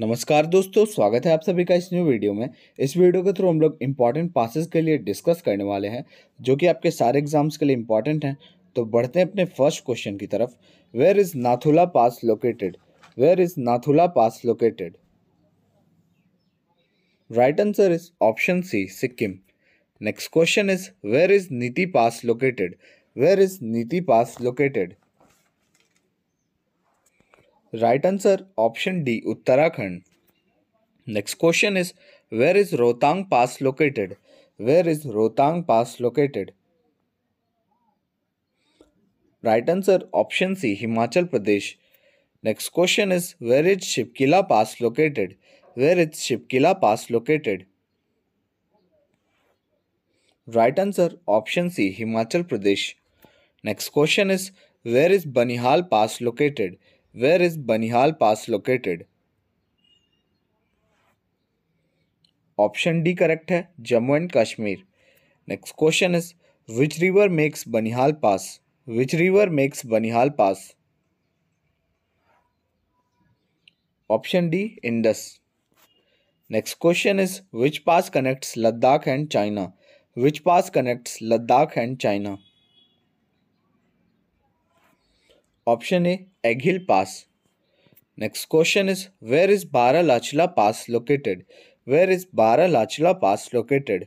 नमस्कार दोस्तों स्वागत है आप सभी का इस न्यू वीडियो में इस वीडियो के थ्रू हम लोग इम्पॉर्टेंट पासेस के लिए डिस्कस करने वाले हैं जो कि आपके सारे एग्जाम्स के लिए इम्पॉर्टेंट हैं तो बढ़ते हैं अपने फर्स्ट क्वेश्चन की तरफ where is Nathula pass located where is Nathula pass located right answer is option C Sikkim next question is where is Niti pass located where is Niti pass located Right answer option D Uttarakhand. Next question is where is Rotang Pass located? Where is Rotang Pass located? Right answer option C Himachal Pradesh. Next question is where is Shipkila Pass located? Where is Shipkila Pass located? Right answer option C Himachal Pradesh. Next question is where is Banihal Pass located? Where is Banihal pass located option D correct है Jammu and Kashmir next question is which river makes Banihal pass which river makes Banihal pass option D Indus next question is which pass connects Ladakh and China which pass connects Ladakh and China option A Aghil pass next question is where is Bara Lachala pass located where is Bara Lachala pass located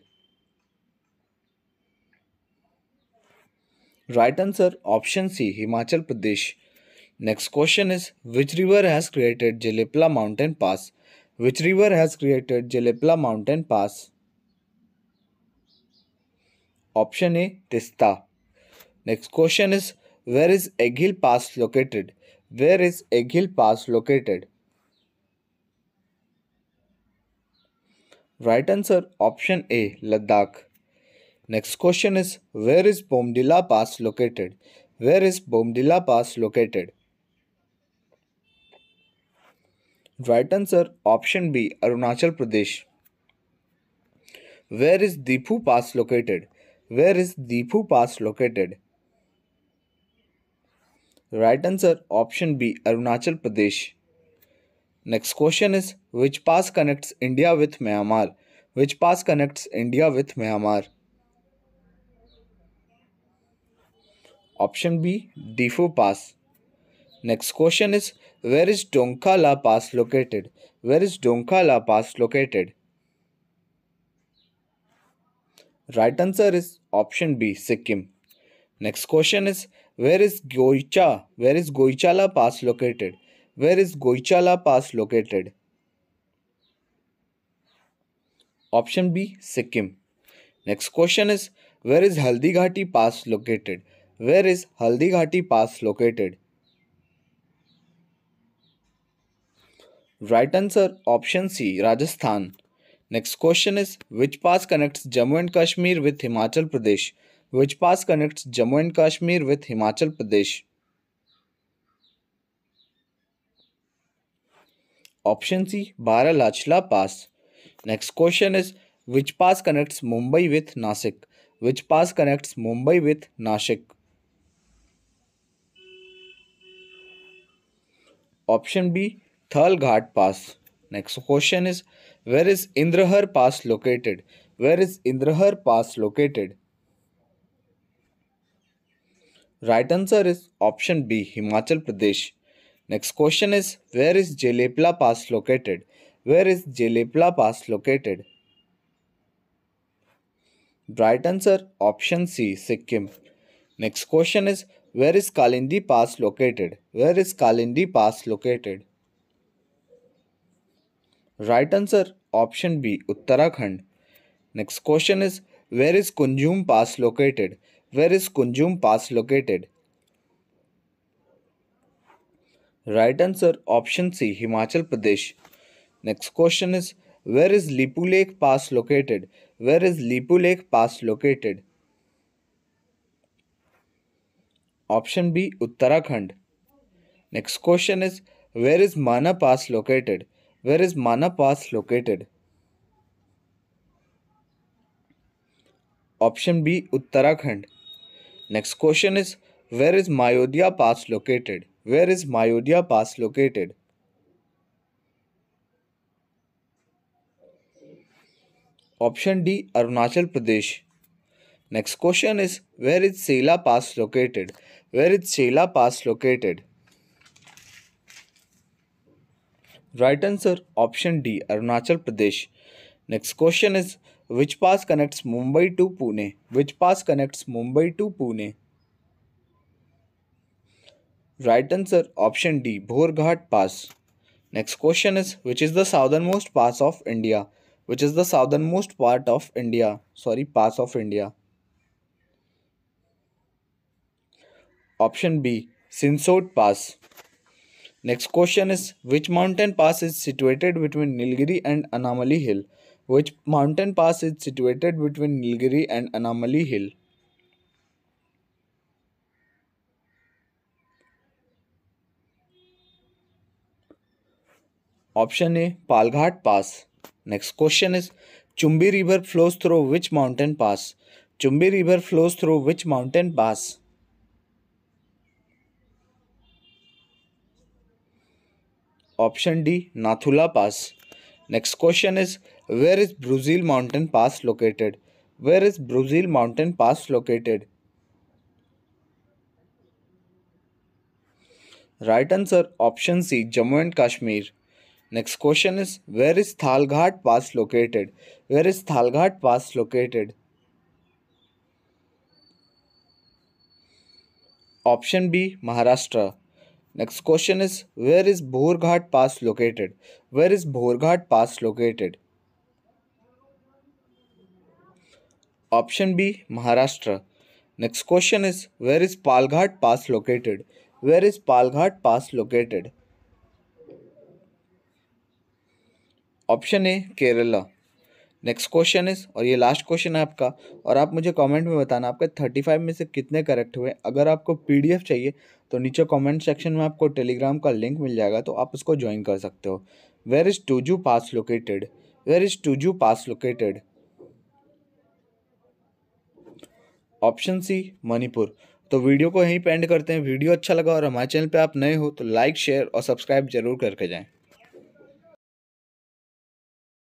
right answer option C Himachal Pradesh next question is which river has created Jelepla mountain pass which river has created Jelepla mountain pass option A Teesta next question is Where is Egg Hill Pass located? Where is Egg Hill Pass located? Right answer option A Ladakh. Next question is where is Bomdila Pass located? Where is Bomdila Pass located? Right answer option B Arunachal Pradesh. Where is Dipu Pass located? Where is Dipu Pass located? The right answer option B Arunachal Pradesh. Next question is which pass connects India with Myanmar? Which pass connects India with Myanmar? Option B Defo Pass. Next question is where is Donkala Pass located? Where is Donkala Pass located? Right answer is option B Sikkim. Next question is where is Goicha? Where is Goichala Pass located? Where is Goichala Pass located? Option B Sikkim. Next question is where is Haldighati Pass located? Where is Haldighati Pass located? Right answer option C Rajasthan. Next question is which pass connects Jammu and Kashmir with Himachal Pradesh? which pass connects Jammu and Kashmir with Himachal Pradesh. Option C Bara Lachla Pass. Next question is which pass connects Mumbai with Nasik? Which pass connects Mumbai with Nashik? Option B Thal Ghat Pass. Next question is where is Indrahar Pass located? Where is Indrahar Pass located? Right answer is option B, Himachal Pradesh. Next question is where is Jelepla Pass located? Where is Jelepla Pass located? Right answer option C, Sikkim. Next question is where is Kalindi Pass located? Where is Kalindi Pass located? Right answer option B, Uttarakhand. Next question is where is Kunjum Pass located? Where is Kunjum Pass located? Right answer option C Himachal Pradesh. Next question is where is Lipu Lake Pass located? Where is Lipu Lake Pass located? Option B Uttarakhand. Next question is where is Mana Pass located? Where is Mana Pass located? Option B Uttarakhand. Next question is where is Mayodhya Pass located? Where is Mayodhya Pass located? Option D Arunachal Pradesh. Next question is where is Sela Pass located? Where is Sela Pass located? Right answer option D Arunachal Pradesh. Next question is which pass connects Mumbai to Pune? Which pass connects Mumbai to Pune? Right answer option D Bhorghat Pass. Next question is which is the southernmost pass of India? Which is the southernmost part of India? Sorry, pass of India. Option B Sinsot Pass. Next question is which mountain pass is situated between Nilgiri and Anamali Hill? which mountain pass is situated between Nilgiri and Anamali Hill. Option A Palghat Pass. Next question is Chumbi River flows through which mountain pass? Chumbi River flows through which mountain pass? Option D Nathula Pass. Next question is Where is Brazil Mountain Pass located? Where is Brazil Mountain Pass located? Right answer option C Jammu and Kashmir. Next question is where is Thalghat Pass located? Where is Thalghat Pass located? Option B Maharashtra. Next question is where is Bhorghat Pass located? Where is Bhorghat Pass located? Option B Maharashtra next question is where is Palghat pass located where is Palghat pass located option A Kerala next question is और ये last question है आपका और आप मुझे comment में बताना आपके थर्टी फाइव में से कितने करेक्ट हुए अगर आपको पीडीएफ चाहिए तो नीचे कमेंट सेक्शन में आपको टेलीग्राम का लिंक मिल जाएगा तो आप उसको ज्वाइन कर सकते हो where is Tuju pass located where is Tuju pass located option C Manipur तो वीडियो को यहीं पर एंड करते हैं वीडियो अच्छा लगा और हमारे चैनल पे आप नए हो तो लाइक शेयर और सब्सक्राइब जरूर करके जाएं